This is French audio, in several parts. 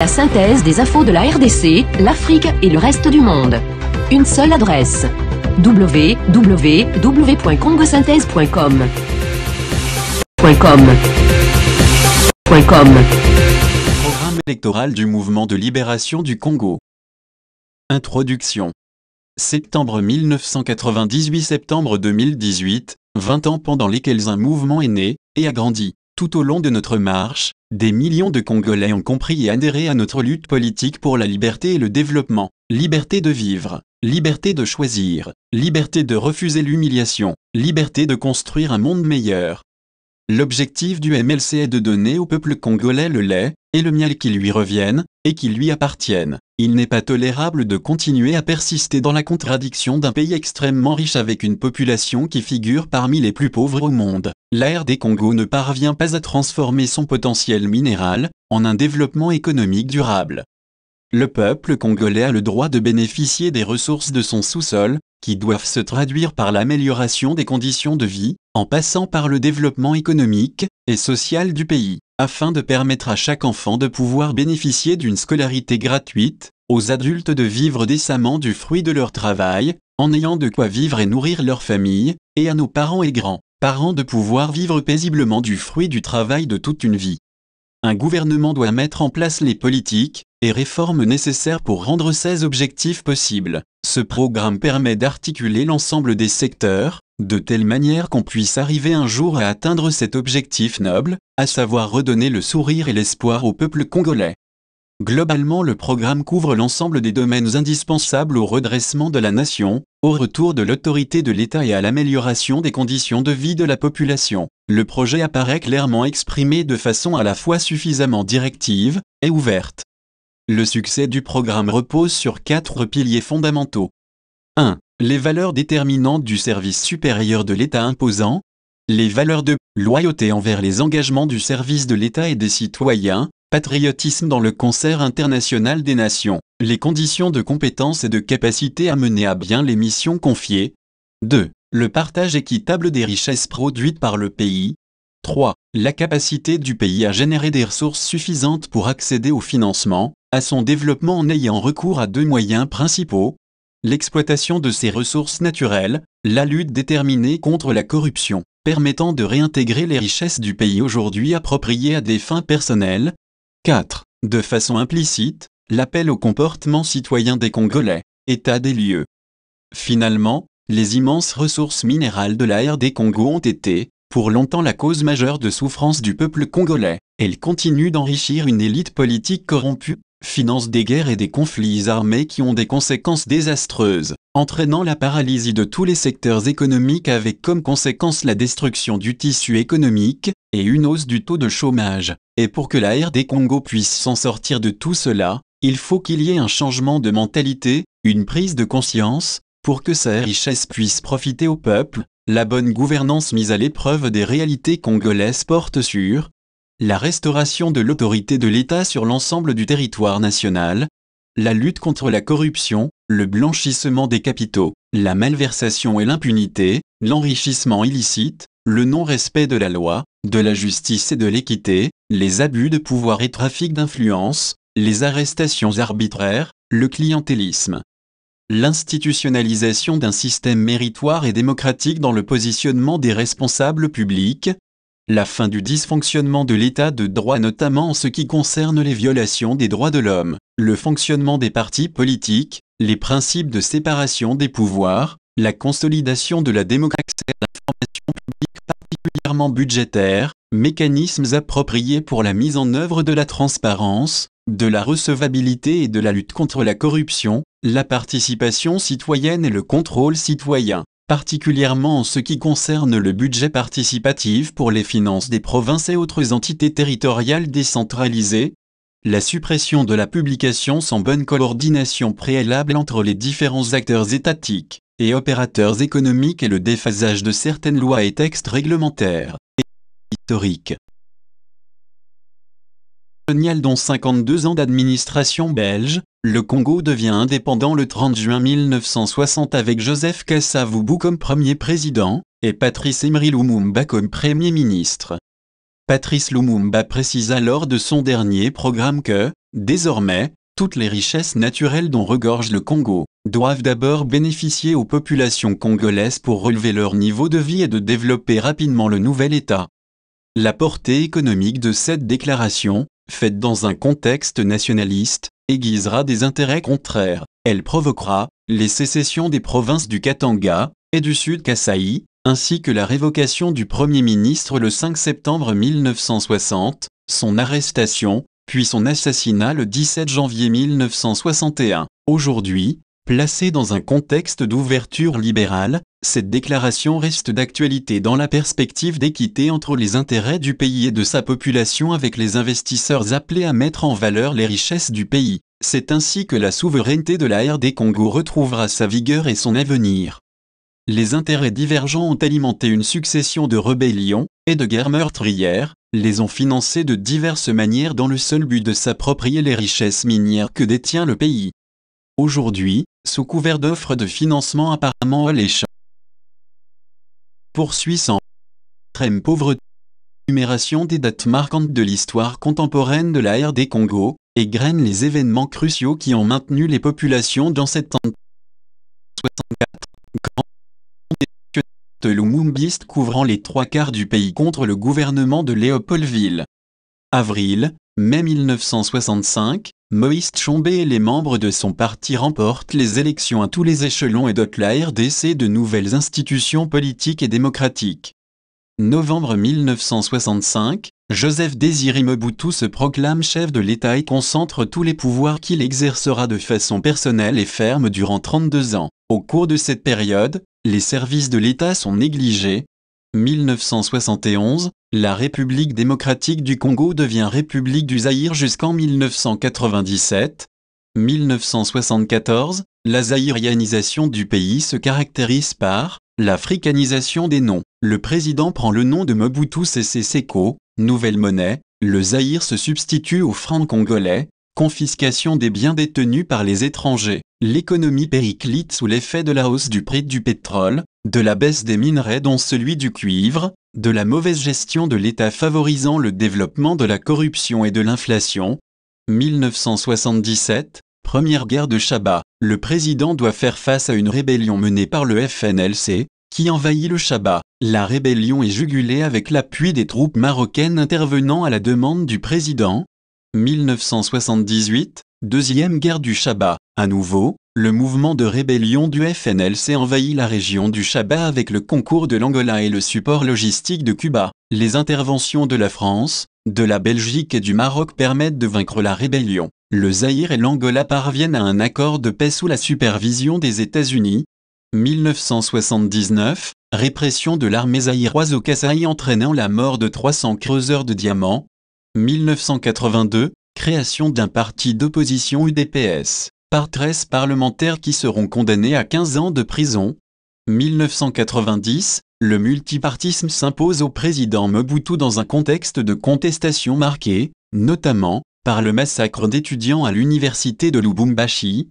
La synthèse des infos de la RDC, l'Afrique et le reste du monde. Une seule adresse. www.congosynthèse.com Programme électoral du mouvement de libération du Congo. Introduction. Septembre 1998-septembre 2018, 20 ans pendant lesquels un mouvement est né et a grandi. Tout au long de notre marche, des millions de Congolais ont compris et adhéré à notre lutte politique pour la liberté et le développement, liberté de vivre, liberté de choisir, liberté de refuser l'humiliation, liberté de construire un monde meilleur. L'objectif du MLC est de donner au peuple congolais le lait, et le miel qui lui reviennent, et qui lui appartiennent. Il n'est pas tolérable de continuer à persister dans la contradiction d'un pays extrêmement riche avec une population qui figure parmi les plus pauvres au monde. L'ère des Congo ne parvient pas à transformer son potentiel minéral en un développement économique durable. Le peuple congolais a le droit de bénéficier des ressources de son sous-sol, qui doivent se traduire par l'amélioration des conditions de vie, en passant par le développement économique et social du pays afin de permettre à chaque enfant de pouvoir bénéficier d'une scolarité gratuite, aux adultes de vivre décemment du fruit de leur travail, en ayant de quoi vivre et nourrir leur famille, et à nos parents et grands-parents de pouvoir vivre paisiblement du fruit du travail de toute une vie. Un gouvernement doit mettre en place les politiques et réformes nécessaires pour rendre ces objectifs possibles. Ce programme permet d'articuler l'ensemble des secteurs, de telle manière qu'on puisse arriver un jour à atteindre cet objectif noble, à savoir redonner le sourire et l'espoir au peuple congolais. Globalement le programme couvre l'ensemble des domaines indispensables au redressement de la nation, au retour de l'autorité de l'État et à l'amélioration des conditions de vie de la population. Le projet apparaît clairement exprimé de façon à la fois suffisamment directive et ouverte. Le succès du programme repose sur quatre piliers fondamentaux. 1 les valeurs déterminantes du service supérieur de l'État imposant, les valeurs de loyauté envers les engagements du service de l'État et des citoyens, patriotisme dans le concert international des nations, les conditions de compétence et de capacité à mener à bien les missions confiées. 2. Le partage équitable des richesses produites par le pays. 3. La capacité du pays à générer des ressources suffisantes pour accéder au financement, à son développement en ayant recours à deux moyens principaux, l'exploitation de ses ressources naturelles, la lutte déterminée contre la corruption, permettant de réintégrer les richesses du pays aujourd'hui appropriées à des fins personnelles. 4. De façon implicite, l'appel au comportement citoyen des Congolais, état des lieux. Finalement, les immenses ressources minérales de la RD Congo ont été, pour longtemps la cause majeure de souffrance du peuple congolais. Elles continuent d'enrichir une élite politique corrompue, finance des guerres et des conflits armés qui ont des conséquences désastreuses, entraînant la paralysie de tous les secteurs économiques avec comme conséquence la destruction du tissu économique et une hausse du taux de chômage. Et pour que la RD Congo puisse s'en sortir de tout cela, il faut qu'il y ait un changement de mentalité, une prise de conscience, pour que sa richesse puisse profiter au peuple, la bonne gouvernance mise à l'épreuve des réalités congolaises porte sur la restauration de l'autorité de l'État sur l'ensemble du territoire national, la lutte contre la corruption, le blanchissement des capitaux, la malversation et l'impunité, l'enrichissement illicite, le non-respect de la loi, de la justice et de l'équité, les abus de pouvoir et trafic d'influence, les arrestations arbitraires, le clientélisme. L'institutionnalisation d'un système méritoire et démocratique dans le positionnement des responsables publics, la fin du dysfonctionnement de l'état de droit notamment en ce qui concerne les violations des droits de l'homme, le fonctionnement des partis politiques, les principes de séparation des pouvoirs, la consolidation de la démocratie et l'information publique particulièrement budgétaire, mécanismes appropriés pour la mise en œuvre de la transparence, de la recevabilité et de la lutte contre la corruption, la participation citoyenne et le contrôle citoyen particulièrement en ce qui concerne le budget participatif pour les finances des provinces et autres entités territoriales décentralisées, la suppression de la publication sans bonne coordination préalable entre les différents acteurs étatiques et opérateurs économiques et le déphasage de certaines lois et textes réglementaires et historiques dont 52 ans d'administration belge, le Congo devient indépendant le 30 juin 1960 avec Joseph Kassavubu comme premier président et Patrice Emery Lumumba comme premier ministre. Patrice Lumumba précise alors de son dernier programme que, désormais, toutes les richesses naturelles dont regorge le Congo doivent d'abord bénéficier aux populations congolaises pour relever leur niveau de vie et de développer rapidement le nouvel État. La portée économique de cette déclaration, faite dans un contexte nationaliste, aiguisera des intérêts contraires. Elle provoquera les sécessions des provinces du Katanga et du Sud Kasaï, ainsi que la révocation du Premier ministre le 5 septembre 1960, son arrestation, puis son assassinat le 17 janvier 1961. Aujourd'hui, placée dans un contexte d'ouverture libérale, cette déclaration reste d'actualité dans la perspective d'équité entre les intérêts du pays et de sa population avec les investisseurs appelés à mettre en valeur les richesses du pays. C'est ainsi que la souveraineté de la RD Congo retrouvera sa vigueur et son avenir. Les intérêts divergents ont alimenté une succession de rébellions et de guerres meurtrières, les ont financés de diverses manières dans le seul but de s'approprier les richesses minières que détient le pays. Aujourd'hui, sous couvert d'offres de financement apparemment alléchantes, poursuit sans extrême pauvreté. Numération des dates marquantes de l'histoire contemporaine de la RD Congo, et graine les événements cruciaux qui ont maintenu les populations dans cette tente. 64. Grand de couvrant les trois quarts du pays contre le gouvernement de Léopoldville. Avril, mai 1965, Moïse Tchombé et les membres de son parti remportent les élections à tous les échelons et dotent la RDC de nouvelles institutions politiques et démocratiques. Novembre 1965, Joseph Désiré Mobutu se proclame chef de l'État et concentre tous les pouvoirs qu'il exercera de façon personnelle et ferme durant 32 ans. Au cours de cette période, les services de l'État sont négligés, 1971, la République démocratique du Congo devient République du Zaïre jusqu'en 1997. 1974, la zaïrianisation du pays se caractérise par l'africanisation des noms. Le président prend le nom de Mobutu Sese Seko, nouvelle monnaie, le Zaïre se substitue au franc congolais, confiscation des biens détenus par les étrangers. L'économie périclite sous l'effet de la hausse du prix du pétrole, de la baisse des minerais dont celui du cuivre, de la mauvaise gestion de l'État favorisant le développement de la corruption et de l'inflation. 1977, première guerre de Chabat. le président doit faire face à une rébellion menée par le FNLC, qui envahit le Chabat. La rébellion est jugulée avec l'appui des troupes marocaines intervenant à la demande du président. 1978, Deuxième guerre du Chabat. À nouveau, le mouvement de rébellion du FNL s'est envahi la région du Chabat avec le concours de l'Angola et le support logistique de Cuba. Les interventions de la France, de la Belgique et du Maroc permettent de vaincre la rébellion. Le Zaïre et l'Angola parviennent à un accord de paix sous la supervision des États-Unis. 1979, répression de l'armée zaïroise au Kasaï entraînant la mort de 300 creuseurs de diamants. 1982, Création d'un parti d'opposition UDPS par 13 parlementaires qui seront condamnés à 15 ans de prison. 1990, le multipartisme s'impose au président Mobutu dans un contexte de contestation marqué, notamment, par le massacre d'étudiants à l'université de Lubumbashi.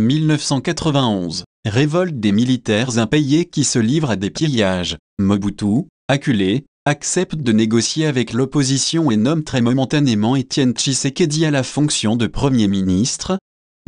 1991, révolte des militaires impayés qui se livrent à des pillages. Mobutu, acculé, accepte de négocier avec l'opposition et nomme très momentanément Étienne Tshisekedi à la fonction de Premier ministre.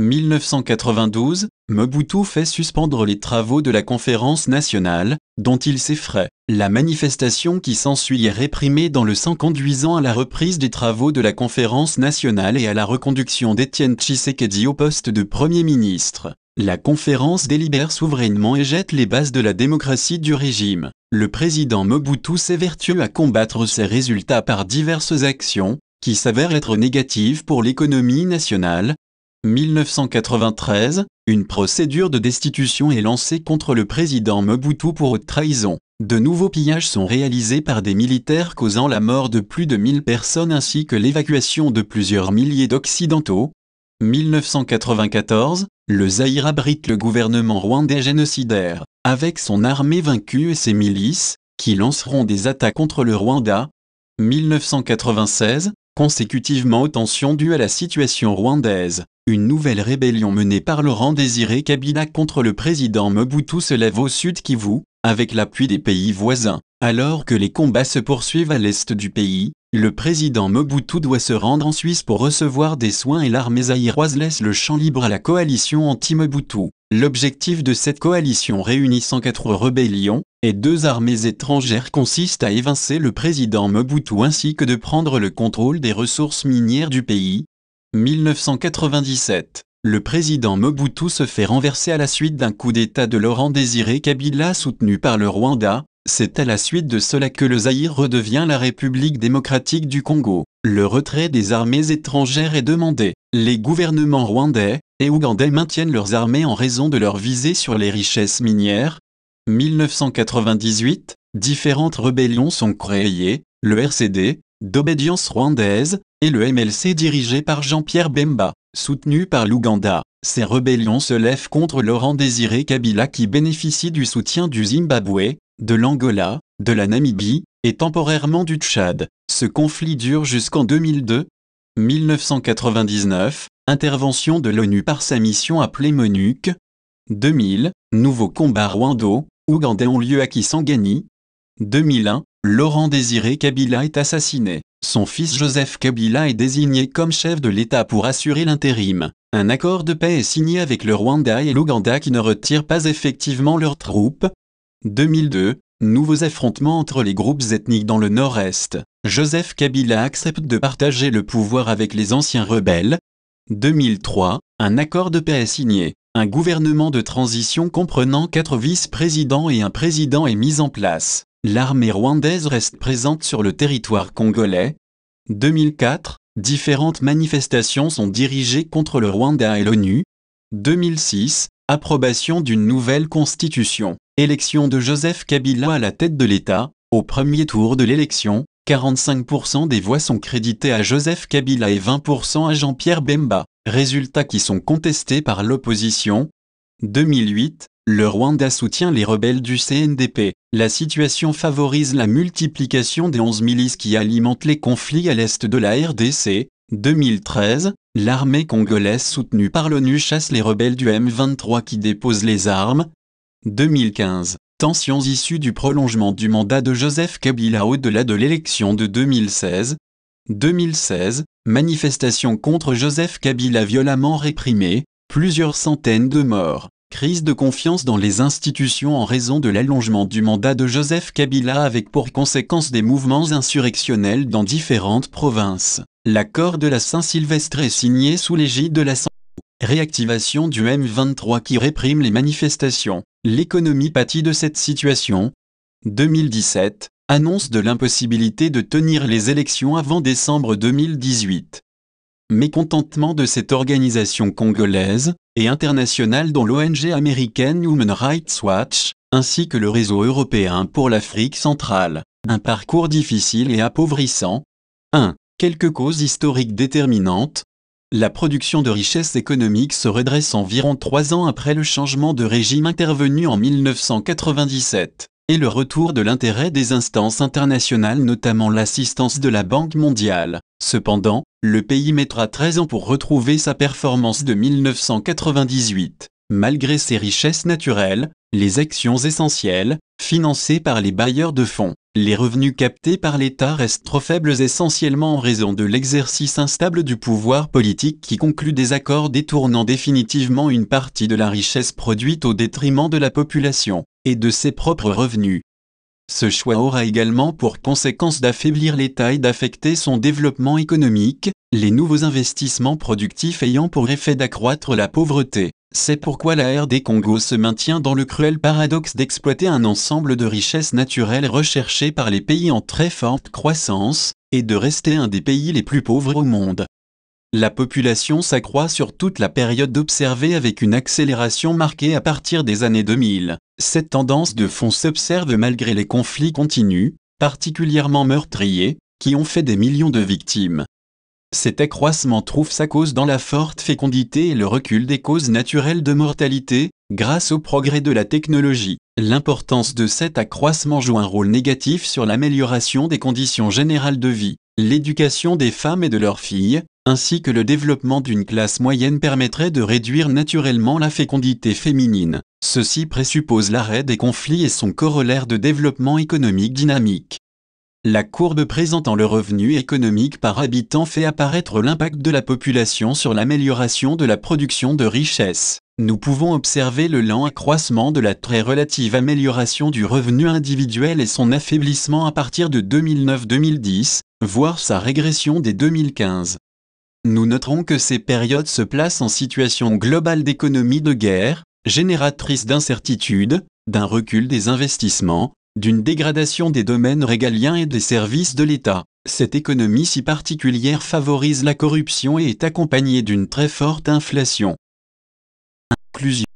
1992, Mobutu fait suspendre les travaux de la conférence nationale, dont il s'effraie. La manifestation qui s'ensuit est réprimée dans le sang conduisant à la reprise des travaux de la conférence nationale et à la reconduction d'Étienne Tshisekedi au poste de Premier ministre. La conférence délibère souverainement et jette les bases de la démocratie du régime. Le président Mobutu s'évertue à combattre ces résultats par diverses actions, qui s'avèrent être négatives pour l'économie nationale. 1993, une procédure de destitution est lancée contre le président Mobutu pour haute trahison. De nouveaux pillages sont réalisés par des militaires causant la mort de plus de 1000 personnes ainsi que l'évacuation de plusieurs milliers d'Occidentaux. 1994, le Zaïre abrite le gouvernement rwandais génocidaire, avec son armée vaincue et ses milices, qui lanceront des attaques contre le Rwanda. 1996, consécutivement aux tensions dues à la situation rwandaise, une nouvelle rébellion menée par Laurent Désiré Kabila contre le président Mobutu se lève au sud Kivu, avec l'appui des pays voisins, alors que les combats se poursuivent à l'est du pays. Le président Mobutu doit se rendre en Suisse pour recevoir des soins et l'armée zaïroise laisse le champ libre à la coalition anti-Mobutu. L'objectif de cette coalition réunissant quatre rébellions et deux armées étrangères consiste à évincer le président Mobutu ainsi que de prendre le contrôle des ressources minières du pays. 1997 le président Mobutu se fait renverser à la suite d'un coup d'État de Laurent Désiré Kabila soutenu par le Rwanda, c'est à la suite de cela que le Zaïre redevient la République démocratique du Congo. Le retrait des armées étrangères est demandé. Les gouvernements rwandais et ougandais maintiennent leurs armées en raison de leur visée sur les richesses minières. 1998, différentes rébellions sont créées, le RCD, d'obédience rwandaise, et le MLC dirigé par Jean-Pierre Bemba, soutenu par l'Ouganda. Ces rébellions se lèvent contre Laurent Désiré Kabila qui bénéficie du soutien du Zimbabwe, de l'Angola, de la Namibie, et temporairement du Tchad. Ce conflit dure jusqu'en 2002. 1999, intervention de l'ONU par sa mission appelée MONUC. 2000, nouveaux combats rwando-ougandais ont lieu à Kisangani. 2001, Laurent Désiré Kabila est assassiné. Son fils Joseph Kabila est désigné comme chef de l'État pour assurer l'intérim. Un accord de paix est signé avec le Rwanda et l'Ouganda qui ne retirent pas effectivement leurs troupes. 2002, Nouveaux affrontements entre les groupes ethniques dans le nord-est. Joseph Kabila accepte de partager le pouvoir avec les anciens rebelles. 2003, un accord de paix est signé. Un gouvernement de transition comprenant quatre vice-présidents et un président est mis en place. L'armée rwandaise reste présente sur le territoire congolais. 2004, différentes manifestations sont dirigées contre le Rwanda et l'ONU. 2006, approbation d'une nouvelle constitution. Élection de Joseph Kabila à la tête de l'État. Au premier tour de l'élection, 45% des voix sont créditées à Joseph Kabila et 20% à Jean-Pierre Bemba, résultats qui sont contestés par l'opposition. 2008, le Rwanda soutient les rebelles du CNDP. La situation favorise la multiplication des 11 milices qui alimentent les conflits à l'est de la RDC. 2013, l'armée congolaise soutenue par l'ONU chasse les rebelles du M23 qui déposent les armes. 2015. Tensions issues du prolongement du mandat de Joseph Kabila au-delà de l'élection de 2016. 2016. Manifestations contre Joseph Kabila violemment réprimées, plusieurs centaines de morts. Crise de confiance dans les institutions en raison de l'allongement du mandat de Joseph Kabila avec pour conséquence des mouvements insurrectionnels dans différentes provinces. L'accord de la Saint-Sylvestre est signé sous l'égide de la Réactivation du M23 qui réprime les manifestations. L'économie pâtit de cette situation. 2017, annonce de l'impossibilité de tenir les élections avant décembre 2018. Mécontentement de cette organisation congolaise et internationale dont l'ONG américaine Human Rights Watch, ainsi que le réseau européen pour l'Afrique centrale. Un parcours difficile et appauvrissant. 1. Quelques causes historiques déterminantes, la production de richesses économiques se redresse environ trois ans après le changement de régime intervenu en 1997 et le retour de l'intérêt des instances internationales, notamment l'assistance de la Banque mondiale. Cependant, le pays mettra 13 ans pour retrouver sa performance de 1998 malgré ses richesses naturelles, les actions essentielles, financées par les bailleurs de fonds. Les revenus captés par l'État restent trop faibles essentiellement en raison de l'exercice instable du pouvoir politique qui conclut des accords détournant définitivement une partie de la richesse produite au détriment de la population et de ses propres revenus. Ce choix aura également pour conséquence d'affaiblir l'État et d'affecter son développement économique, les nouveaux investissements productifs ayant pour effet d'accroître la pauvreté. C'est pourquoi la RD Congo se maintient dans le cruel paradoxe d'exploiter un ensemble de richesses naturelles recherchées par les pays en très forte croissance, et de rester un des pays les plus pauvres au monde. La population s'accroît sur toute la période observée avec une accélération marquée à partir des années 2000. Cette tendance de fond s'observe malgré les conflits continus, particulièrement meurtriers, qui ont fait des millions de victimes. Cet accroissement trouve sa cause dans la forte fécondité et le recul des causes naturelles de mortalité, grâce au progrès de la technologie. L'importance de cet accroissement joue un rôle négatif sur l'amélioration des conditions générales de vie. L'éducation des femmes et de leurs filles, ainsi que le développement d'une classe moyenne permettrait de réduire naturellement la fécondité féminine. Ceci présuppose l'arrêt des conflits et son corollaire de développement économique dynamique. La courbe présentant le revenu économique par habitant fait apparaître l'impact de la population sur l'amélioration de la production de richesses. Nous pouvons observer le lent accroissement de la très relative amélioration du revenu individuel et son affaiblissement à partir de 2009-2010, voire sa régression dès 2015. Nous noterons que ces périodes se placent en situation globale d'économie de guerre, génératrice d'incertitudes, d'un recul des investissements, d'une dégradation des domaines régaliens et des services de l'État. Cette économie si particulière favorise la corruption et est accompagnée d'une très forte inflation. Inclusion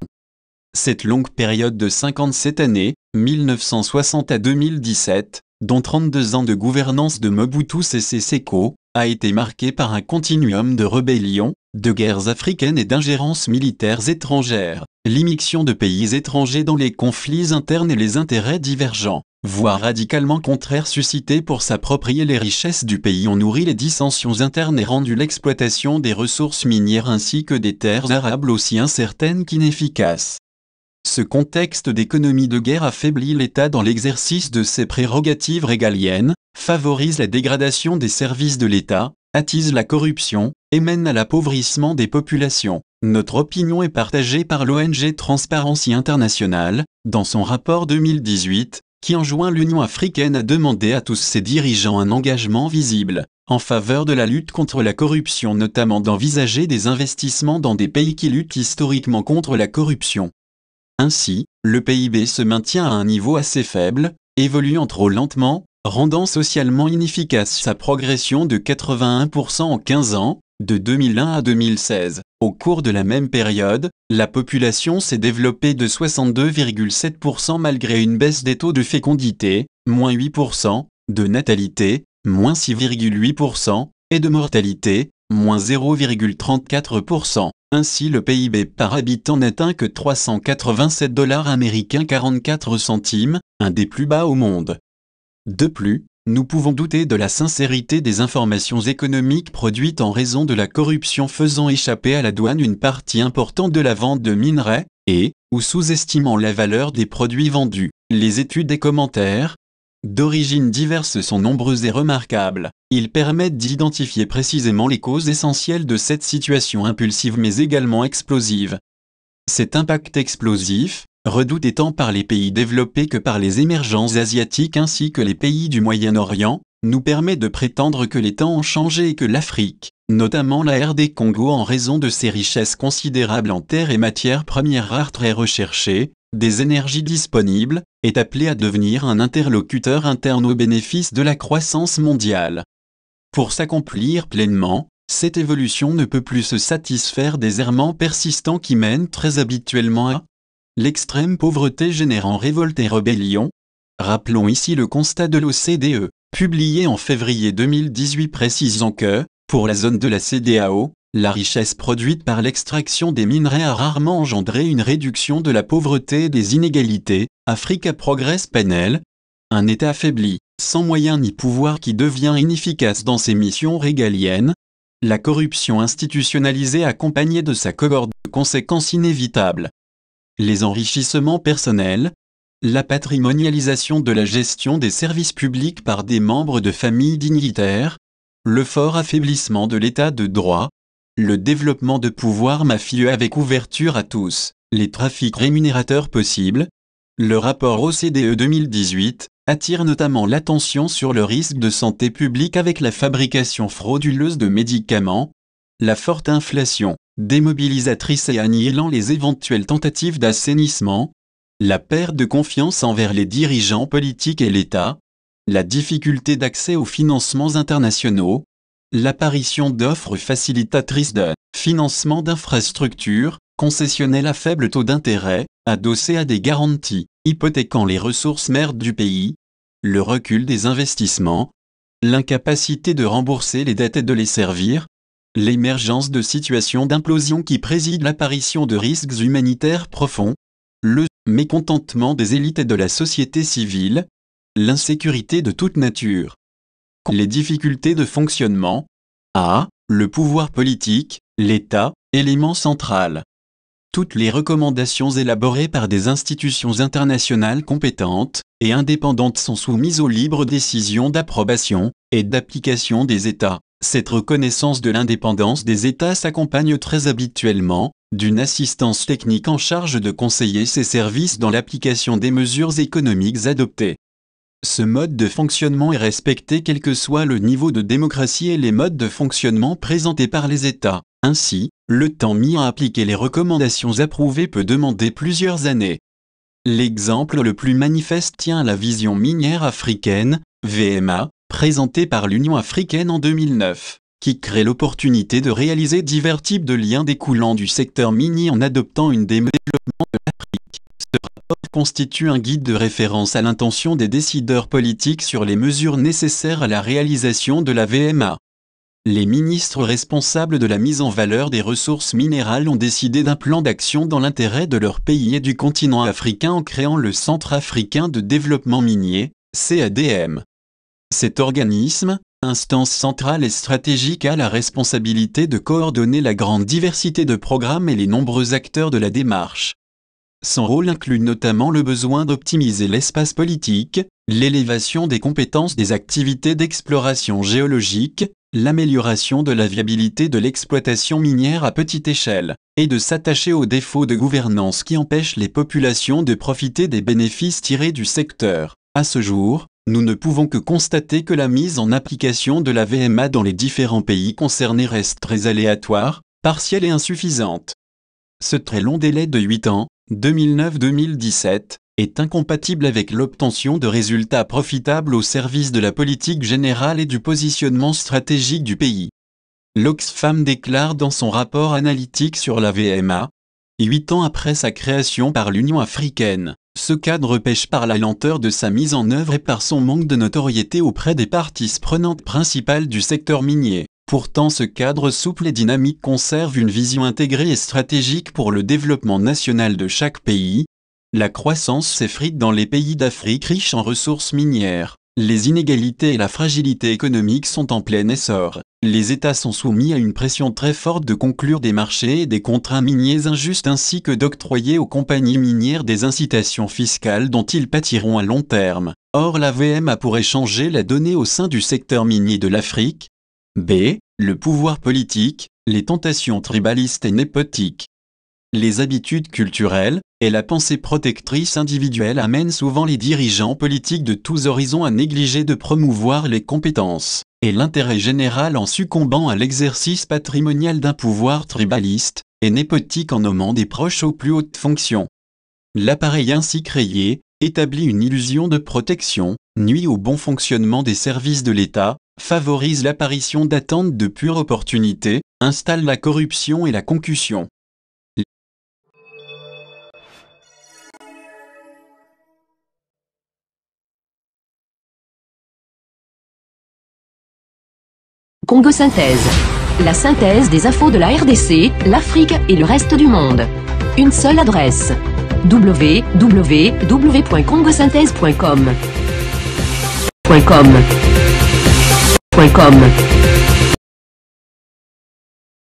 Cette longue période de 57 années, 1960 à 2017, dont 32 ans de gouvernance de Mobutu Sese Seko, a été marquée par un continuum de rébellions, de guerres africaines et d'ingérences militaires étrangères. L'immixtion de pays étrangers dans les conflits internes et les intérêts divergents, voire radicalement contraires suscités pour s'approprier les richesses du pays ont nourri les dissensions internes et rendu l'exploitation des ressources minières ainsi que des terres arables aussi incertaines qu'inefficaces. Ce contexte d'économie de guerre affaiblit l'État dans l'exercice de ses prérogatives régaliennes, favorise la dégradation des services de l'État, attise la corruption et mène à l'appauvrissement des populations. Notre opinion est partagée par l'ONG Transparency International, dans son rapport 2018, qui enjoint l'Union africaine à demander à tous ses dirigeants un engagement visible en faveur de la lutte contre la corruption, notamment d'envisager des investissements dans des pays qui luttent historiquement contre la corruption. Ainsi, le PIB se maintient à un niveau assez faible, évoluant trop lentement, rendant socialement inefficace sa progression de 81% en 15 ans, de 2001 à 2016. Au cours de la même période, la population s'est développée de 62,7% malgré une baisse des taux de fécondité, moins 8%, de natalité, moins 6,8%, et de mortalité, moins 0,34%. Ainsi le PIB par habitant n'atteint que 387 dollars américains 44 centimes, un des plus bas au monde. De plus, nous pouvons douter de la sincérité des informations économiques produites en raison de la corruption faisant échapper à la douane une partie importante de la vente de minerais, et, ou sous-estimant la valeur des produits vendus. Les études et commentaires, d'origine diverses sont nombreuses et remarquables. Ils permettent d'identifier précisément les causes essentielles de cette situation impulsive mais également explosive. Cet impact explosif, Redoute tant par les pays développés que par les émergences asiatiques ainsi que les pays du Moyen-Orient, nous permet de prétendre que les temps ont changé et que l'Afrique, notamment la RD Congo en raison de ses richesses considérables en terres et matières premières rares très recherchées, des énergies disponibles, est appelée à devenir un interlocuteur interne au bénéfice de la croissance mondiale. Pour s'accomplir pleinement, cette évolution ne peut plus se satisfaire des errements persistants qui mènent très habituellement à l'extrême pauvreté générant révolte et rébellion. Rappelons ici le constat de l'OCDE, publié en février 2018 précisant que, pour la zone de la CDAO, la richesse produite par l'extraction des minerais a rarement engendré une réduction de la pauvreté et des inégalités. Africa Progress Panel, un État affaibli, sans moyens ni pouvoir qui devient inefficace dans ses missions régaliennes, la corruption institutionnalisée accompagnée de sa cohorte de conséquences inévitables, les enrichissements personnels, la patrimonialisation de la gestion des services publics par des membres de familles dignitaires, le fort affaiblissement de l'état de droit, le développement de pouvoirs mafieux avec ouverture à tous, les trafics rémunérateurs possibles, le rapport OCDE e 2018 attire notamment l'attention sur le risque de santé publique avec la fabrication frauduleuse de médicaments, la forte inflation, démobilisatrice et annihilant les éventuelles tentatives d'assainissement, la perte de confiance envers les dirigeants politiques et l'État, la difficulté d'accès aux financements internationaux, l'apparition d'offres facilitatrices de financement d'infrastructures, concessionnelles à faible taux d'intérêt, adossées à des garanties, hypothéquant les ressources mères du pays, le recul des investissements, l'incapacité de rembourser les dettes et de les servir, l'émergence de situations d'implosion qui président l'apparition de risques humanitaires profonds, le mécontentement des élites et de la société civile, l'insécurité de toute nature, les difficultés de fonctionnement, a, le pouvoir politique, l'État, élément central. Toutes les recommandations élaborées par des institutions internationales compétentes et indépendantes sont soumises aux libres décisions d'approbation et d'application des États. Cette reconnaissance de l'indépendance des États s'accompagne très habituellement d'une assistance technique en charge de conseiller ses services dans l'application des mesures économiques adoptées. Ce mode de fonctionnement est respecté quel que soit le niveau de démocratie et les modes de fonctionnement présentés par les États. Ainsi, le temps mis à appliquer les recommandations approuvées peut demander plusieurs années. L'exemple le plus manifeste tient à la vision minière africaine, VMA, présenté par l'Union africaine en 2009, qui crée l'opportunité de réaliser divers types de liens découlant du secteur mini en adoptant une démarche développement de l'Afrique. Ce rapport constitue un guide de référence à l'intention des décideurs politiques sur les mesures nécessaires à la réalisation de la VMA. Les ministres responsables de la mise en valeur des ressources minérales ont décidé d'un plan d'action dans l'intérêt de leur pays et du continent africain en créant le Centre africain de développement minier, CADM. Cet organisme, instance centrale et stratégique, a la responsabilité de coordonner la grande diversité de programmes et les nombreux acteurs de la démarche. Son rôle inclut notamment le besoin d'optimiser l'espace politique, l'élévation des compétences des activités d'exploration géologique, l'amélioration de la viabilité de l'exploitation minière à petite échelle, et de s'attacher aux défauts de gouvernance qui empêchent les populations de profiter des bénéfices tirés du secteur. À ce jour, nous ne pouvons que constater que la mise en application de la VMA dans les différents pays concernés reste très aléatoire, partielle et insuffisante. Ce très long délai de 8 ans, 2009-2017, est incompatible avec l'obtention de résultats profitables au service de la politique générale et du positionnement stratégique du pays. L'Oxfam déclare dans son rapport analytique sur la VMA, 8 ans après sa création par l'Union africaine, ce cadre pêche par la lenteur de sa mise en œuvre et par son manque de notoriété auprès des parties prenantes principales du secteur minier. Pourtant ce cadre souple et dynamique conserve une vision intégrée et stratégique pour le développement national de chaque pays. La croissance s'effrite dans les pays d'Afrique riches en ressources minières. Les inégalités et la fragilité économique sont en plein essor les États sont soumis à une pression très forte de conclure des marchés et des contrats miniers injustes ainsi que d'octroyer aux compagnies minières des incitations fiscales dont ils pâtiront à long terme. Or la VM a pour échanger la donnée au sein du secteur minier de l'Afrique. B. Le pouvoir politique, les tentations tribalistes et népotiques les habitudes culturelles et la pensée protectrice individuelle amènent souvent les dirigeants politiques de tous horizons à négliger de promouvoir les compétences et l'intérêt général en succombant à l'exercice patrimonial d'un pouvoir tribaliste et népotique en nommant des proches aux plus hautes fonctions. L'appareil ainsi créé établit une illusion de protection, nuit au bon fonctionnement des services de l'État, favorise l'apparition d'attentes de pure opportunité, installe la corruption et la concussion. Congo Synthèse. La synthèse des infos de la RDC, l'Afrique et le reste du monde. Une seule adresse www.congosynthèse.com.